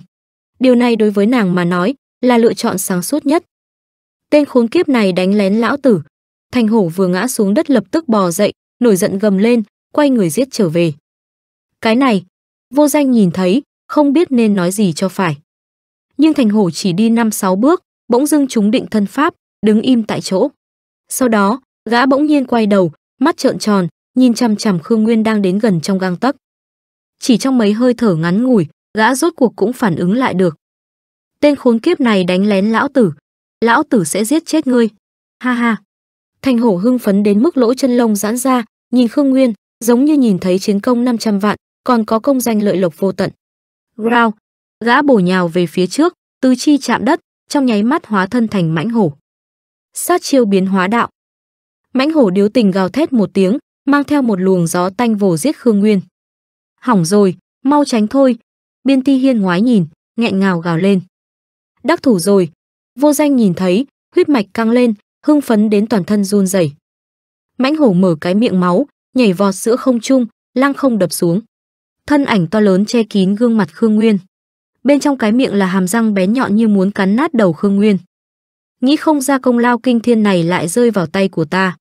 Điều này đối với nàng mà nói là lựa chọn sáng suốt nhất. Tên khốn kiếp này đánh lén lão tử. Thành hổ vừa ngã xuống đất lập tức bò dậy, nổi giận gầm lên, quay người giết trở về. Cái này, vô danh nhìn thấy, không biết nên nói gì cho phải. Nhưng thành hổ chỉ đi 5-6 bước, bỗng dưng chúng định thân pháp, đứng im tại chỗ. Sau đó, gã bỗng nhiên quay đầu, mắt trợn tròn, nhìn chằm chằm Khương Nguyên đang đến gần trong gang tấc. Chỉ trong mấy hơi thở ngắn ngủi, gã rốt cuộc cũng phản ứng lại được. Tên khốn kiếp này đánh lén lão tử, lão tử sẽ giết chết ngươi. Ha ha. Thành Hổ hưng phấn đến mức lỗ chân lông giãn ra, nhìn Khương Nguyên, giống như nhìn thấy chiến công 500 vạn, còn có công danh lợi lộc vô tận. Rao, gã bổ nhào về phía trước, tứ chi chạm đất, trong nháy mắt hóa thân thành mãnh hổ. Sát chiêu biến hóa đạo. Mãnh hổ điếu tình gào thét một tiếng, mang theo một luồng gió tanh vồ giết Khương Nguyên. Hỏng rồi, mau tránh thôi. Biên Ti Hiên ngoái nhìn, nghẹn ngào gào lên. Đắc thủ rồi. Vô danh nhìn thấy, huyết mạch căng lên, hưng phấn đến toàn thân run rẩy. Mãnh hổ mở cái miệng máu, nhảy vọt giữa không trung, lăng không đập xuống. Thân ảnh to lớn che kín gương mặt Khương Nguyên. Bên trong cái miệng là hàm răng bé nhọn như muốn cắn nát đầu Khương Nguyên. Nghĩ không ra công lao kinh thiên này lại rơi vào tay của ta.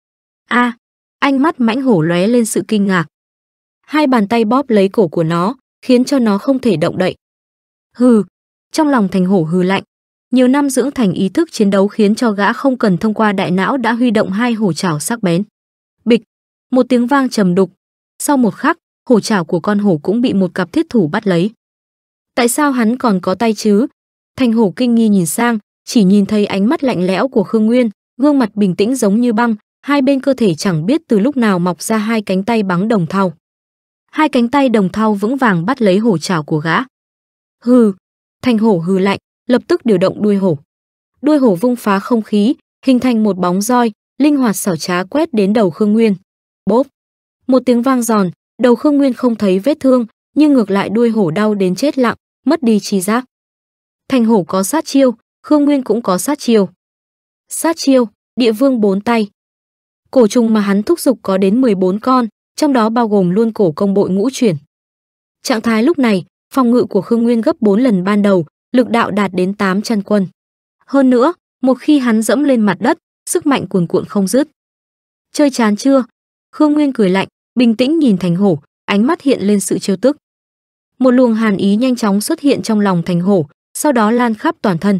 A, à, ánh mắt mãnh hổ lóe lên sự kinh ngạc. Hai bàn tay bóp lấy cổ của nó, khiến cho nó không thể động đậy. Hừ, trong lòng thành hổ hừ lạnh, nhiều năm dưỡng thành ý thức chiến đấu khiến cho gã không cần thông qua đại não đã huy động hai hổ chảo sắc bén. Bịch, một tiếng vang trầm đục. Sau một khắc, hổ chảo của con hổ cũng bị một cặp thiết thủ bắt lấy. Tại sao hắn còn có tay chứ? Thành hổ kinh nghi nhìn sang, chỉ nhìn thấy ánh mắt lạnh lẽo của Khương Nguyên, gương mặt bình tĩnh giống như băng, hai bên cơ thể chẳng biết từ lúc nào mọc ra hai cánh tay bắn đồng thau. Hai cánh tay đồng thau vững vàng bắt lấy hổ chảo của gã. Hừ, thành hổ hừ lạnh, lập tức điều động đuôi hổ. Đuôi hổ vung phá không khí, hình thành một bóng roi, linh hoạt xảo trá quét đến đầu Khương Nguyên. Bốp! Một tiếng vang giòn, đầu Khương Nguyên không thấy vết thương, nhưng ngược lại đuôi hổ đau đến chết lặng, mất đi chi giác. Thành hổ có sát chiêu, Khương Nguyên cũng có sát chiêu. Sát chiêu, địa vương bốn tay. Cổ trùng mà hắn thúc dục có đến 14 con, trong đó bao gồm luôn cổ công bội ngũ chuyển. Trạng thái lúc này, phòng ngự của Khương Nguyên gấp 4 lần ban đầu, lực đạo đạt đến 8 chân quân. Hơn nữa, một khi hắn dẫm lên mặt đất, sức mạnh cuồn cuộn không dứt. Chơi chán chưa? Khương Nguyên cười lạnh, bình tĩnh nhìn Thành Hổ, ánh mắt hiện lên sự trêu tức. Một luồng hàn ý nhanh chóng xuất hiện trong lòng Thành Hổ, sau đó lan khắp toàn thân.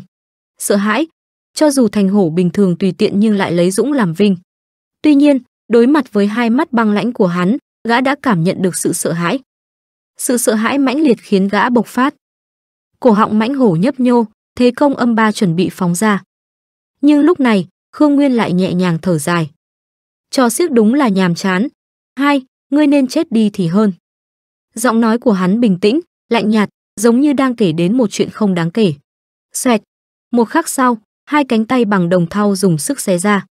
Sợ hãi, cho dù Thành Hổ bình thường tùy tiện nhưng lại lấy dũng làm vinh. Tuy nhiên, đối mặt với hai mắt băng lãnh của hắn, gã đã cảm nhận được sự sợ hãi. Sự sợ hãi mãnh liệt khiến gã bộc phát cổ họng mãnh hổ nhấp nhô, thế công âm ba chuẩn bị phóng ra. Nhưng lúc này, Khương Nguyên lại nhẹ nhàng thở dài. Cho siếc đúng là nhàm chán. Hai, ngươi nên chết đi thì hơn. Giọng nói của hắn bình tĩnh, lạnh nhạt, giống như đang kể đến một chuyện không đáng kể. Xoẹt, một khắc sau, hai cánh tay bằng đồng thau dùng sức xé ra.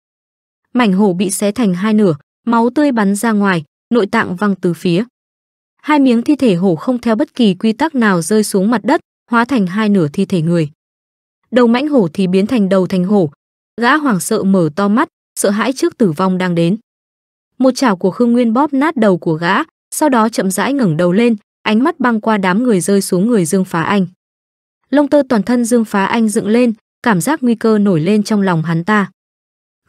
Mảnh hổ bị xé thành hai nửa, máu tươi bắn ra ngoài, nội tạng văng từ phía. Hai miếng thi thể hổ không theo bất kỳ quy tắc nào rơi xuống mặt đất, hóa thành hai nửa thi thể người. Đầu mãnh hổ thì biến thành đầu thành hổ, gã hoảng sợ mở to mắt, sợ hãi trước tử vong đang đến. Một chảo của Khương Nguyên bóp nát đầu của gã, sau đó chậm rãi ngẩng đầu lên, ánh mắt băng qua đám người rơi xuống người Dương Phá Anh. Lông tơ toàn thân Dương Phá Anh dựng lên, cảm giác nguy cơ nổi lên trong lòng hắn ta.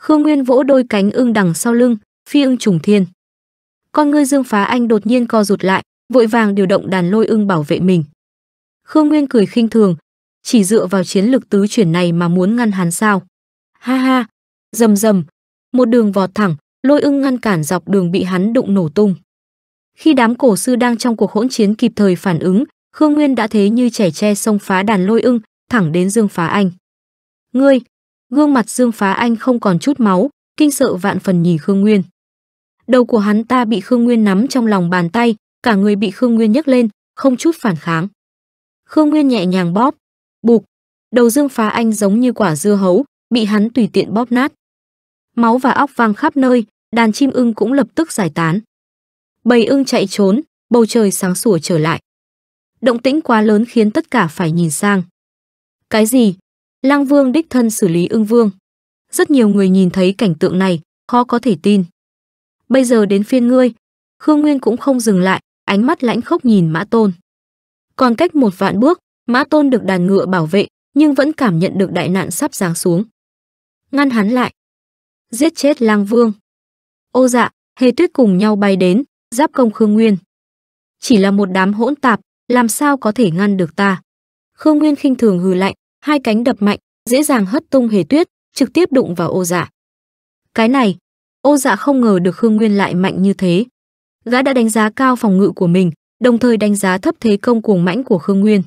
Khương Nguyên vỗ đôi cánh ưng đằng sau lưng, phi ưng trùng thiên. Con ngươi Dương Phá Anh đột nhiên co rụt lại, vội vàng điều động đàn lôi ưng bảo vệ mình. Khương Nguyên cười khinh thường, chỉ dựa vào chiến lực tứ chuyển này mà muốn ngăn hắn sao? Ha ha, rầm rầm, một đường vọt thẳng, lôi ưng ngăn cản dọc đường bị hắn đụng nổ tung. Khi đám cổ sư đang trong cuộc hỗn chiến kịp thời phản ứng, Khương Nguyên đã thế như trẻ tre xông phá đàn lôi ưng, thẳng đến Dương Phá Anh. Ngươi, gương mặt Dương Phá Anh không còn chút máu, kinh sợ vạn phần nhì Khương Nguyên. Đầu của hắn ta bị Khương Nguyên nắm trong lòng bàn tay, cả người bị Khương Nguyên nhấc lên, không chút phản kháng. Khương Nguyên nhẹ nhàng bóp, bụp, đầu Dương Phá Anh giống như quả dưa hấu, bị hắn tùy tiện bóp nát. Máu và óc vang khắp nơi, đàn chim ưng cũng lập tức giải tán. Bầy ưng chạy trốn, bầu trời sáng sủa trở lại. Động tĩnh quá lớn khiến tất cả phải nhìn sang. Cái gì? Lang Vương đích thân xử lý ưng vương. Rất nhiều người nhìn thấy cảnh tượng này, khó có thể tin. Bây giờ đến phiên ngươi, Khương Nguyên cũng không dừng lại, ánh mắt lãnh khốc nhìn Mã Tôn. Còn cách một vạn bước, Mã Tôn được đàn ngựa bảo vệ, nhưng vẫn cảm nhận được đại nạn sắp giáng xuống. Ngăn hắn lại. Giết chết Lang Vương. Ô dạ, Hề Tuyết cùng nhau bay đến, giáp công Khương Nguyên. Chỉ là một đám hỗn tạp, làm sao có thể ngăn được ta? Khương Nguyên khinh thường hừ lạnh, hai cánh đập mạnh, dễ dàng hất tung Hề Tuyết, trực tiếp đụng vào Ô dạ. Cái này, Ô dạ không ngờ được Khương Nguyên lại mạnh như thế. Gã đã đánh giá cao phòng ngự của mình, đồng thời đánh giá thấp thế công cuồng mãnh của Khương Nguyên.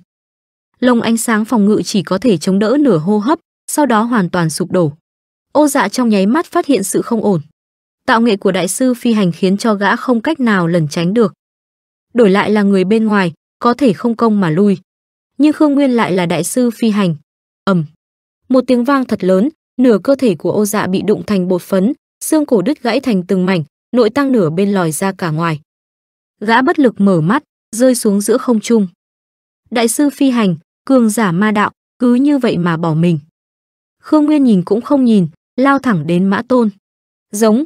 Lồng ánh sáng phòng ngự chỉ có thể chống đỡ nửa hô hấp, sau đó hoàn toàn sụp đổ. Ô dạ trong nháy mắt phát hiện sự không ổn. Tạo nghệ của đại sư phi hành khiến cho gã không cách nào lẩn tránh được. Đổi lại là người bên ngoài, có thể không công mà lui. Nhưng Khương Nguyên lại là đại sư phi hành. Ầm. Một tiếng vang thật lớn, nửa cơ thể của ô dạ bị đụng thành bột phấn, xương cổ đứt gãy thành từng mảnh, nội tăng nửa bên lòi ra cả ngoài gã bất lực mở mắt, rơi xuống giữa không trung. Đại sư phi hành, cường giả ma đạo, cứ như vậy mà bỏ mình. Khương Nguyên nhìn cũng không nhìn, lao thẳng đến Mã Tôn. Giống,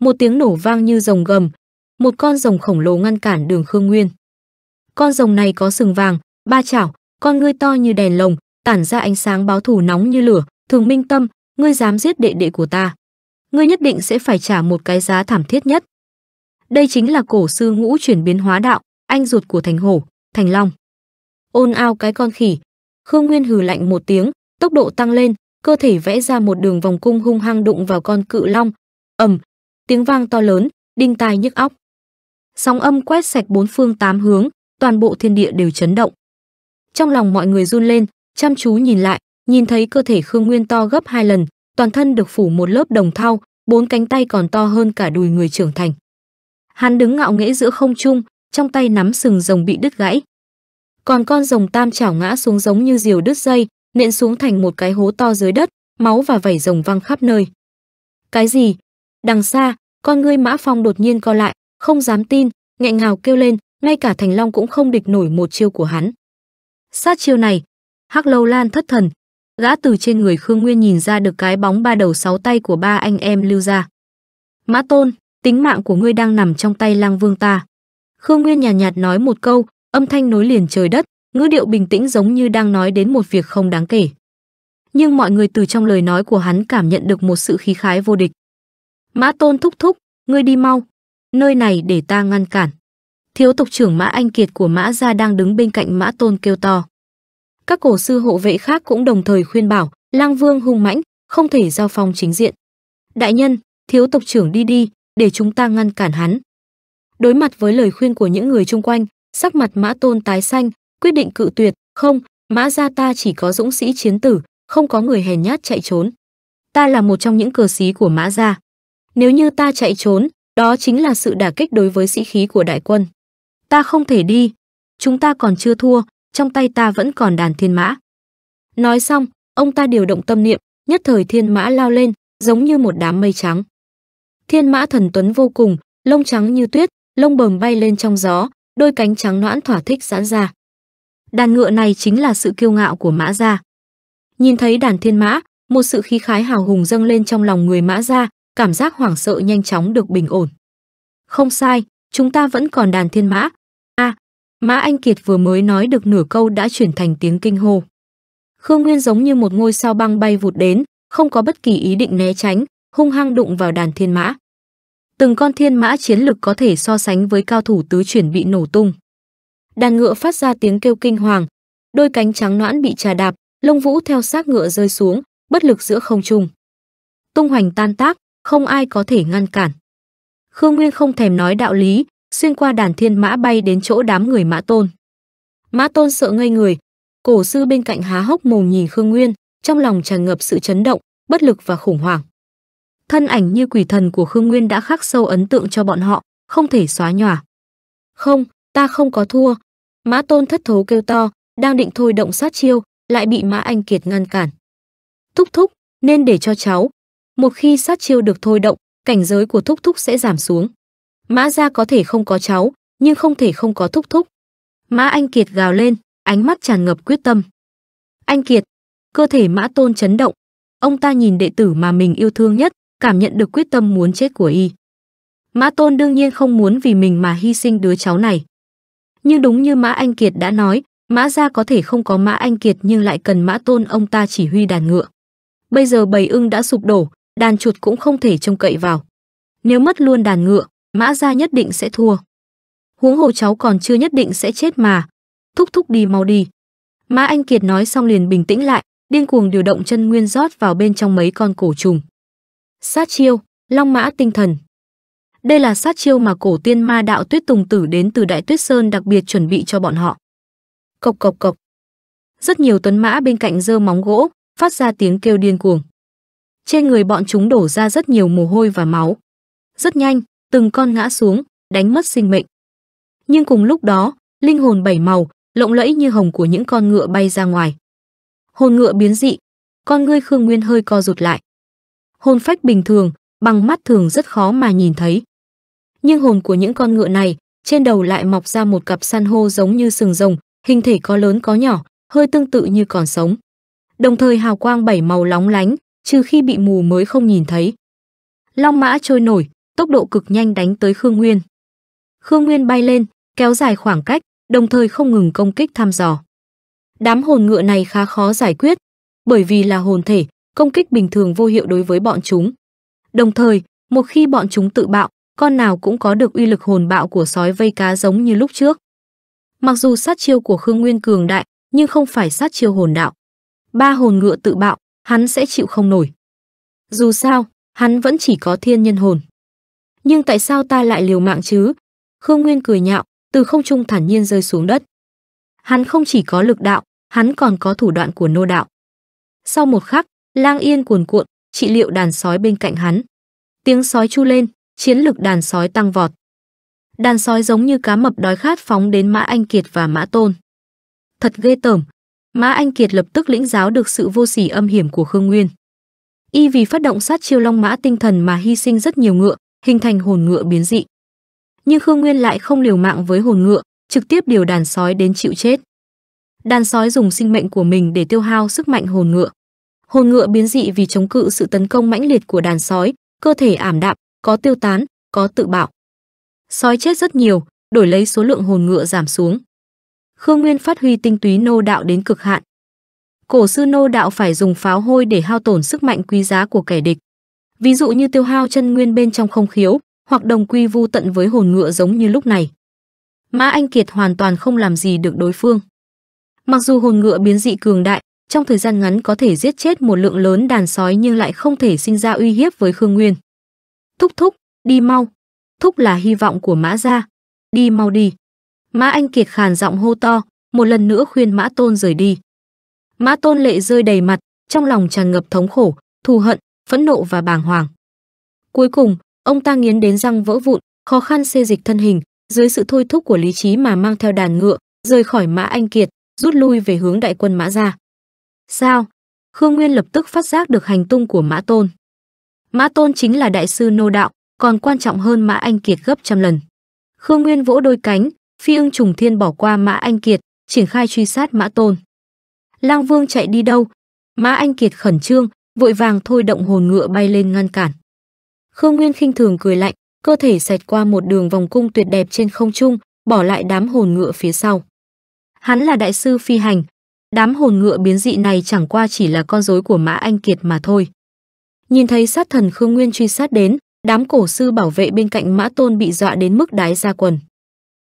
một tiếng nổ vang như rồng gầm, một con rồng khổng lồ ngăn cản đường Khương Nguyên. Con rồng này có sừng vàng, ba chảo, con ngươi to như đèn lồng, tản ra ánh sáng báo thù nóng như lửa, thường minh tâm, ngươi dám giết đệ đệ của ta. Ngươi nhất định sẽ phải trả một cái giá thảm thiết nhất. Đây chính là cổ sư ngũ chuyển biến hóa đạo, anh ruột của Thành Hổ, Thành Long. Ôn ao cái con khỉ, Khương Nguyên hừ lạnh một tiếng, tốc độ tăng lên, cơ thể vẽ ra một đường vòng cung hung hăng đụng vào con cự long. Ầm, tiếng vang to lớn, đinh tai nhức óc. Sóng âm quét sạch bốn phương tám hướng, toàn bộ thiên địa đều chấn động. Trong lòng mọi người run lên, chăm chú nhìn lại, nhìn thấy cơ thể Khương Nguyên to gấp hai lần, toàn thân được phủ một lớp đồng thau, bốn cánh tay còn to hơn cả đùi người trưởng thành. Hắn đứng ngạo nghễ giữa không trung, trong tay nắm sừng rồng bị đứt gãy. Còn con rồng tam chảo ngã xuống giống như diều đứt dây, nện xuống thành một cái hố to dưới đất, máu và vảy rồng văng khắp nơi. Cái gì? Đằng xa, con ngươi Mã Phong đột nhiên co lại, không dám tin, nghẹn ngào kêu lên, ngay cả Thành Long cũng không địch nổi một chiêu của hắn. Sát chiêu này, Hắc Lâu Lan thất thần, gã từ trên người Khương Nguyên nhìn ra được cái bóng ba đầu sáu tay của ba anh em lưu ra. Mã Tôn, tính mạng của ngươi đang nằm trong tay lang vương ta. Khương Nguyên nhàn nhạt, nhạt nói một câu, âm thanh nối liền trời đất, ngữ điệu bình tĩnh giống như đang nói đến một việc không đáng kể. Nhưng mọi người từ trong lời nói của hắn cảm nhận được một sự khí khái vô địch. Mã Tôn thúc thúc, ngươi đi mau, nơi này để ta ngăn cản. Thiếu tộc trưởng Mã Anh Kiệt của Mã Gia đang đứng bên cạnh Mã Tôn kêu to. Các cổ sư hộ vệ khác cũng đồng thời khuyên bảo, lang vương hung mãnh, không thể giao phong chính diện. Đại nhân, thiếu tộc trưởng đi đi, để chúng ta ngăn cản hắn. Đối mặt với lời khuyên của những người chung quanh, sắc mặt Mã Tôn tái xanh, quyết định cự tuyệt, "Không, Mã gia ta chỉ có dũng sĩ chiến tử, không có người hèn nhát chạy trốn. Ta là một trong những cờ sĩ của Mã gia. Nếu như ta chạy trốn, đó chính là sự đả kích đối với sĩ khí của đại quân. Ta không thể đi, chúng ta còn chưa thua, trong tay ta vẫn còn đàn thiên mã." Nói xong, ông ta điều động tâm niệm, nhất thời thiên mã lao lên, giống như một đám mây trắng. Thiên mã thần tuấn vô cùng, lông trắng như tuyết, lông bờm bay lên trong gió, đôi cánh trắng noãn thỏa thích giãn ra. Đàn ngựa này chính là sự kiêu ngạo của mã gia. Nhìn thấy đàn thiên mã, một sự khí khái hào hùng dâng lên trong lòng người mã gia, cảm giác hoảng sợ nhanh chóng được bình ổn. Không sai, chúng ta vẫn còn đàn thiên mã. A, à, Mã Anh Kiệt vừa mới nói được nửa câu đã chuyển thành tiếng kinh hô. Khương Nguyên giống như một ngôi sao băng bay vụt đến, không có bất kỳ ý định né tránh, hung hăng đụng vào đàn thiên mã. Từng con thiên mã chiến lực có thể so sánh với cao thủ tứ chuyển bị nổ tung. Đàn ngựa phát ra tiếng kêu kinh hoàng, đôi cánh trắng noãn bị trà đạp, lông vũ theo xác ngựa rơi xuống, bất lực giữa không trung. Tung hoành tan tác, không ai có thể ngăn cản. Khương Nguyên không thèm nói đạo lý, xuyên qua đàn thiên mã bay đến chỗ đám người Mã Tôn. Mã Tôn sợ ngây người, cổ sư bên cạnh há hốc mồm nhìn Khương Nguyên, trong lòng tràn ngập sự chấn động, bất lực và khủng hoảng thân ảnh như quỷ thần của Khương Nguyên đã khắc sâu ấn tượng cho bọn họ, không thể xóa nhòa. "Không, ta không có thua." Mã Tôn thất thố kêu to, đang định thôi động sát chiêu, lại bị Mã Anh Kiệt ngăn cản. "Thúc thúc, nên để cho cháu. Một khi sát chiêu được thôi động, cảnh giới của thúc thúc sẽ giảm xuống. Mã gia có thể không có cháu, nhưng không thể không có thúc thúc." Mã Anh Kiệt gào lên, ánh mắt tràn ngập quyết tâm. "Anh Kiệt!" Cơ thể Mã Tôn chấn động, ông ta nhìn đệ tử mà mình yêu thương nhất, cảm nhận được quyết tâm muốn chết của y. Mã Tôn đương nhiên không muốn vì mình mà hy sinh đứa cháu này. Nhưng đúng như Mã Anh Kiệt đã nói, Mã gia có thể không có Mã Anh Kiệt nhưng lại cần Mã Tôn ông ta chỉ huy đàn ngựa. Bây giờ bầy ưng đã sụp đổ, đàn chuột cũng không thể trông cậy vào. Nếu mất luôn đàn ngựa, Mã gia nhất định sẽ thua. Huống hồ cháu còn chưa nhất định sẽ chết mà. Thúc thúc đi mau đi. Mã Anh Kiệt nói xong liền bình tĩnh lại, điên cuồng điều động chân nguyên rót vào bên trong mấy con cổ trùng. Sát chiêu, Long Mã Tinh Thần Đây là sát chiêu mà cổ tiên ma đạo tuyết tùng tử đến từ Đại Tuyết Sơn đặc biệt chuẩn bị cho bọn họ. Cộc cộc cộc. Rất nhiều tuấn mã bên cạnh giơ móng gỗ, phát ra tiếng kêu điên cuồng. Trên người bọn chúng đổ ra rất nhiều mồ hôi và máu. Rất nhanh, từng con ngã xuống, đánh mất sinh mệnh. Nhưng cùng lúc đó, linh hồn bảy màu, lộng lẫy như hồng của những con ngựa bay ra ngoài. Hồn ngựa biến dị, con ngươi Khương Nguyên hơi co rụt lại hồn phách bình thường, bằng mắt thường rất khó mà nhìn thấy. Nhưng hồn của những con ngựa này, trên đầu lại mọc ra một cặp san hô giống như sừng rồng, hình thể có lớn có nhỏ, hơi tương tự như còn sống. Đồng thời hào quang bảy màu lóng lánh, trừ khi bị mù mới không nhìn thấy. Long mã trôi nổi, tốc độ cực nhanh đánh tới Khương Nguyên. Khương Nguyên bay lên, kéo dài khoảng cách, đồng thời không ngừng công kích thăm dò. Đám hồn ngựa này khá khó giải quyết, bởi vì là hồn thể, công kích bình thường vô hiệu đối với bọn chúng. Đồng thời, một khi bọn chúng tự bạo, con nào cũng có được uy lực hồn bạo của sói vây cá giống như lúc trước. Mặc dù sát chiêu của Khương Nguyên cường đại, nhưng không phải sát chiêu hồn đạo. Ba hồn ngựa tự bạo, hắn sẽ chịu không nổi. Dù sao, hắn vẫn chỉ có thiên nhân hồn. Nhưng tại sao ta lại liều mạng chứ? Khương Nguyên cười nhạo, từ không trung thản nhiên rơi xuống đất. Hắn không chỉ có lực đạo, hắn còn có thủ đoạn của nô đạo. Sau một khắc, Lang yên cuồn cuộn, trị liệu đàn sói bên cạnh hắn. Tiếng sói chu lên, chiến lực đàn sói tăng vọt. Đàn sói giống như cá mập đói khát phóng đến Mã Anh Kiệt và Mã Tôn. Thật ghê tởm, Mã Anh Kiệt lập tức lĩnh giáo được sự vô sỉ âm hiểm của Khương Nguyên. Y vì phát động sát chiêu long mã tinh thần mà hy sinh rất nhiều ngựa, hình thành hồn ngựa biến dị. Nhưng Khương Nguyên lại không liều mạng với hồn ngựa, trực tiếp điều đàn sói đến chịu chết. Đàn sói dùng sinh mệnh của mình để tiêu hao sức mạnh hồn ngựa hồn ngựa biến dị vì chống cự sự tấn công mãnh liệt của đàn sói, cơ thể ảm đạm, có tiêu tán, có tự bạo. Sói chết rất nhiều, đổi lấy số lượng hồn ngựa giảm xuống. Khương Nguyên phát huy tinh túy nô đạo đến cực hạn. Cổ sư nô đạo phải dùng pháo hôi để hao tổn sức mạnh quý giá của kẻ địch. Ví dụ như tiêu hao chân nguyên bên trong không khiếu, hoặc đồng quy vu tận với hồn ngựa giống như lúc này. Mã Anh Kiệt hoàn toàn không làm gì được đối phương. Mặc dù hồn ngựa biến dị cường đại, trong thời gian ngắn có thể giết chết một lượng lớn đàn sói nhưng lại không thể sinh ra uy hiếp với Khương Nguyên. Thúc thúc, đi mau. Thúc là hy vọng của Mã gia. Đi mau đi. Mã Anh Kiệt khàn giọng hô to, một lần nữa khuyên Mã Tôn rời đi. Mã Tôn lệ rơi đầy mặt, trong lòng tràn ngập thống khổ, thù hận, phẫn nộ và bàng hoàng. Cuối cùng, ông ta nghiến đến răng vỡ vụn, khó khăn xê dịch thân hình, dưới sự thôi thúc của lý trí mà mang theo đàn ngựa, rời khỏi Mã Anh Kiệt, rút lui về hướng đại quân Mã gia. Sao? Khương Nguyên lập tức phát giác được hành tung của Mã Tôn. Mã Tôn chính là đại sư nô đạo, còn quan trọng hơn Mã Anh Kiệt gấp trăm lần. Khương Nguyên vỗ đôi cánh, phi ưng trùng thiên bỏ qua Mã Anh Kiệt, triển khai truy sát Mã Tôn. Lang Vương chạy đi đâu? Mã Anh Kiệt khẩn trương, vội vàng thôi động hồn ngựa bay lên ngăn cản. Khương Nguyên khinh thường cười lạnh, cơ thể sạch qua một đường vòng cung tuyệt đẹp trên không trung, bỏ lại đám hồn ngựa phía sau. Hắn là đại sư phi hành, Đám hồn ngựa biến dị này chẳng qua chỉ là con rối của Mã Anh Kiệt mà thôi. Nhìn thấy sát thần Khương Nguyên truy sát đến, đám cổ sư bảo vệ bên cạnh Mã Tôn bị dọa đến mức đái ra quần.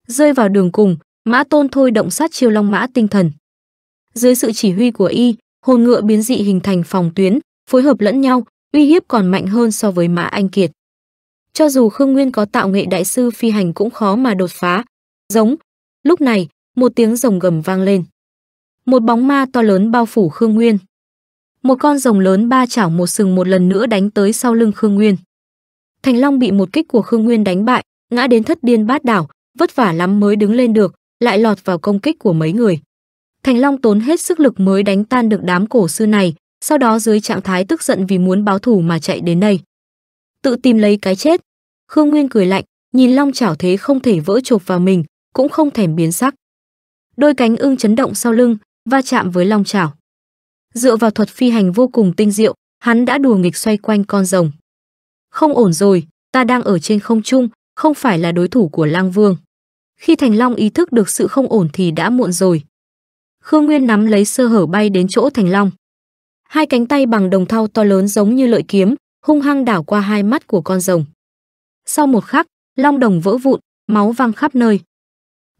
Rơi vào đường cùng, Mã Tôn thôi động sát chiêu long mã tinh thần. Dưới sự chỉ huy của y, hồn ngựa biến dị hình thành phòng tuyến, phối hợp lẫn nhau, uy hiếp còn mạnh hơn so với Mã Anh Kiệt. Cho dù Khương Nguyên có tạo nghệ đại sư phi hành cũng khó mà đột phá. Giống, lúc này, một tiếng rồng gầm vang lên. Một bóng ma to lớn bao phủ Khương Nguyên. Một con rồng lớn ba chảo một sừng một lần nữa đánh tới sau lưng Khương Nguyên. Thành Long bị một kích của Khương Nguyên đánh bại, ngã đến thất điên bát đảo, vất vả lắm mới đứng lên được, lại lọt vào công kích của mấy người. Thành Long tốn hết sức lực mới đánh tan được đám cổ sư này, sau đó dưới trạng thái tức giận vì muốn báo thù mà chạy đến đây. Tự tìm lấy cái chết. Khương Nguyên cười lạnh, nhìn Long chảo thế không thể vỡ chộp vào mình, cũng không thèm biến sắc. Đôi cánh ưng chấn động sau lưng, va chạm với long chảo. Dựa vào thuật phi hành vô cùng tinh diệu, hắn đã đùa nghịch xoay quanh con rồng. Không ổn rồi, ta đang ở trên không trung, không phải là đối thủ của Lang Vương. Khi Thành Long ý thức được sự không ổn thì đã muộn rồi. Khương Nguyên nắm lấy sơ hở bay đến chỗ Thành Long. Hai cánh tay bằng đồng thau to lớn giống như lợi kiếm, hung hăng đảo qua hai mắt của con rồng. Sau một khắc, long đồng vỡ vụn, máu văng khắp nơi.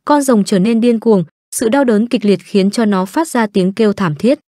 Con rồng trở nên điên cuồng, sự đau đớn kịch liệt khiến cho nó phát ra tiếng kêu thảm thiết.